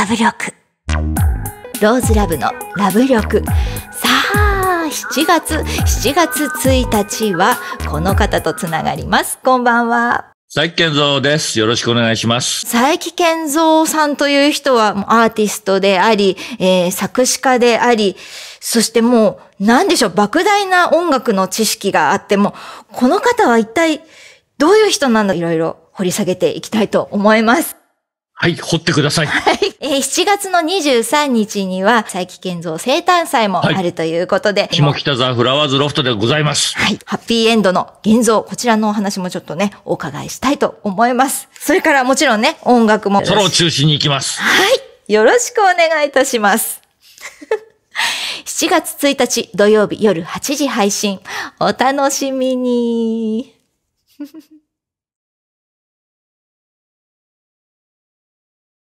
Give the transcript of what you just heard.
ラブ力ローズラブのラブ力さあ7月7月1日はこの方とつながりますこんばんは佐伯健三です。よろしくお願いします。佐伯健三さんという人はアーティストであり、えー、作詞家であり、そしてもう、なんでしょう、莫大な音楽の知識があっても、この方は一体どういう人なんだいろいろ掘り下げていきたいと思います。はい、掘ってください。はい。えー、7月の23日には、佐伯健三生誕祭もあるということで、はい、下北沢フラワーズロフトでございます。はい。ハッピーエンドの現像、こちらのお話もちょっとね、お伺いしたいと思います。それからもちろんね、音楽も。ソロを中心に行きます。はい。よろしくお願いいたします。7 月1日土曜日夜8時配信。お楽しみに。